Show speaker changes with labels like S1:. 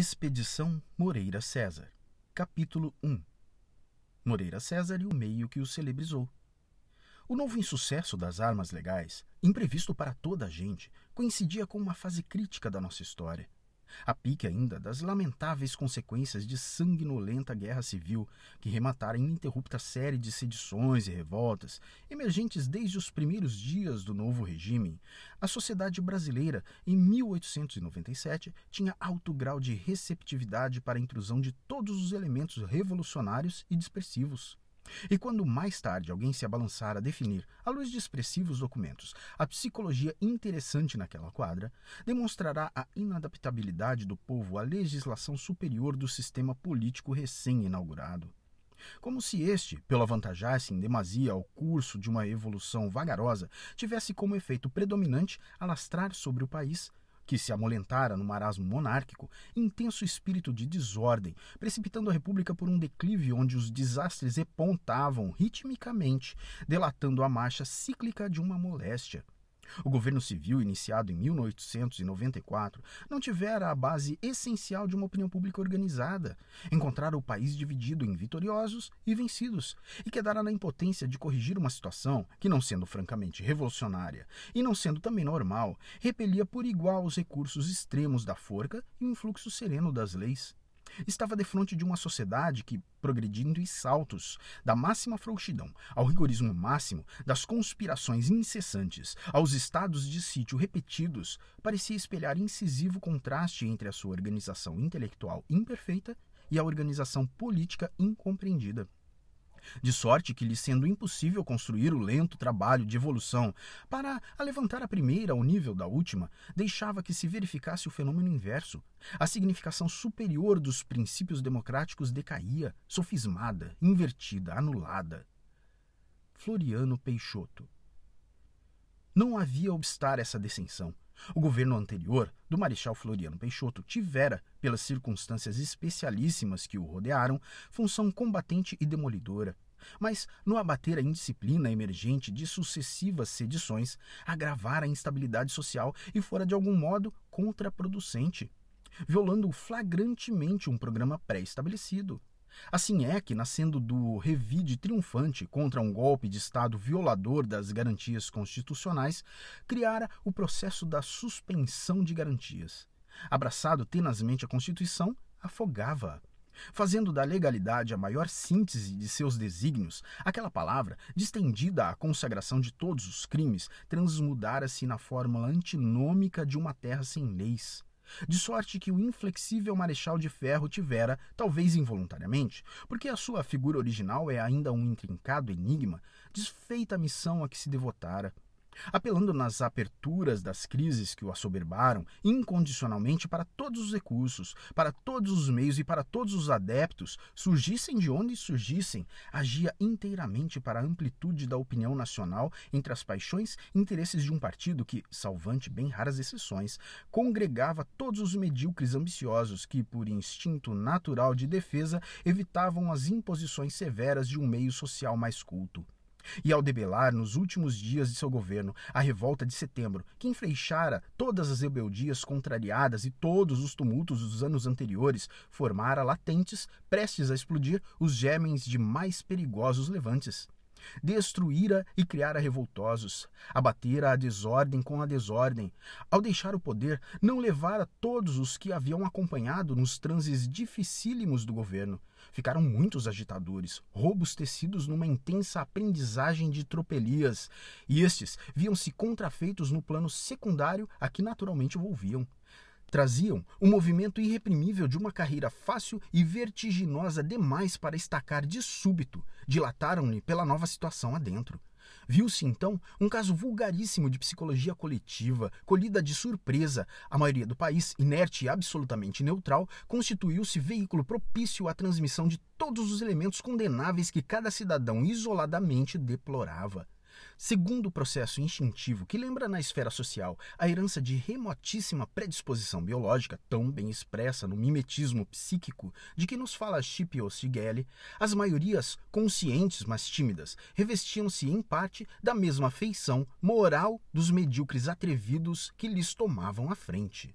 S1: Expedição Moreira César, capítulo 1 Moreira César e o meio que o celebrizou. O novo insucesso das armas legais, imprevisto para toda a gente, coincidia com uma fase crítica da nossa história a pique ainda das lamentáveis consequências de sanguinolenta guerra civil que rematara ininterrupta série de sedições e revoltas emergentes desde os primeiros dias do novo regime, a sociedade brasileira, em 1897, tinha alto grau de receptividade para a intrusão de todos os elementos revolucionários e dispersivos. E quando mais tarde alguém se abalançar a definir, à luz de expressivos documentos, a psicologia interessante naquela quadra, demonstrará a inadaptabilidade do povo à legislação superior do sistema político recém-inaugurado. Como se este, pelo avantajar-se em demasia ao curso de uma evolução vagarosa, tivesse como efeito predominante alastrar sobre o país que se amolentara no marasmo monárquico, intenso espírito de desordem, precipitando a República por um declive onde os desastres repontavam ritmicamente, delatando a marcha cíclica de uma moléstia. O governo civil, iniciado em 1894, não tivera a base essencial de uma opinião pública organizada. Encontrara o país dividido em vitoriosos e vencidos, e quedara na impotência de corrigir uma situação que, não sendo francamente revolucionária e não sendo também normal, repelia por igual os recursos extremos da forca e o influxo sereno das leis. Estava de frente de uma sociedade que, progredindo em saltos, da máxima frouxidão ao rigorismo máximo, das conspirações incessantes aos estados de sítio repetidos, parecia espelhar incisivo contraste entre a sua organização intelectual imperfeita e a organização política incompreendida de sorte que lhe sendo impossível construir o lento trabalho de evolução para a levantar a primeira ao nível da última, deixava que se verificasse o fenômeno inverso. A significação superior dos princípios democráticos decaía, sofismada, invertida, anulada. Floriano Peixoto. Não havia obstar essa descensão. O governo anterior, do Marechal Floriano Peixoto, tivera, pelas circunstâncias especialíssimas que o rodearam, função combatente e demolidora. Mas, no abater a indisciplina emergente de sucessivas sedições, agravara a instabilidade social e fora, de algum modo, contraproducente, violando flagrantemente um programa pré-estabelecido. Assim é que, nascendo do revide triunfante contra um golpe de Estado violador das garantias constitucionais, criara o processo da suspensão de garantias. Abraçado tenazmente a Constituição, afogava-a fazendo da legalidade a maior síntese de seus desígnios, aquela palavra, distendida à consagração de todos os crimes, transmudara-se na fórmula antinômica de uma terra sem leis. De sorte que o inflexível Marechal de Ferro tivera, talvez involuntariamente, porque a sua figura original é ainda um intrincado enigma, desfeita a missão a que se devotara apelando nas aperturas das crises que o assoberbaram incondicionalmente para todos os recursos, para todos os meios e para todos os adeptos, surgissem de onde surgissem, agia inteiramente para a amplitude da opinião nacional entre as paixões e interesses de um partido que, salvante bem raras exceções, congregava todos os medíocres ambiciosos que, por instinto natural de defesa, evitavam as imposições severas de um meio social mais culto. E ao debelar, nos últimos dias de seu governo, a revolta de setembro, que enfreixara todas as rebeldias contrariadas e todos os tumultos dos anos anteriores, formara latentes, prestes a explodir, os germens de mais perigosos levantes destruíra e criara revoltosos, abatera a desordem com a desordem. Ao deixar o poder, não levara todos os que haviam acompanhado nos transes dificílimos do governo. Ficaram muitos agitadores, robustecidos numa intensa aprendizagem de tropelias, e estes viam-se contrafeitos no plano secundário a que naturalmente volviam. Traziam o movimento irreprimível de uma carreira fácil e vertiginosa demais para estacar de súbito, dilataram-lhe pela nova situação adentro. Viu-se então um caso vulgaríssimo de psicologia coletiva, colhida de surpresa. A maioria do país, inerte e absolutamente neutral, constituiu-se veículo propício à transmissão de todos os elementos condenáveis que cada cidadão isoladamente deplorava. Segundo processo instintivo, que lembra na esfera social a herança de remotíssima predisposição biológica, tão bem expressa no mimetismo psíquico de que nos fala Scipio Sigeli, as maiorias conscientes, mas tímidas, revestiam-se em parte da mesma feição moral dos medíocres atrevidos que lhes tomavam a frente.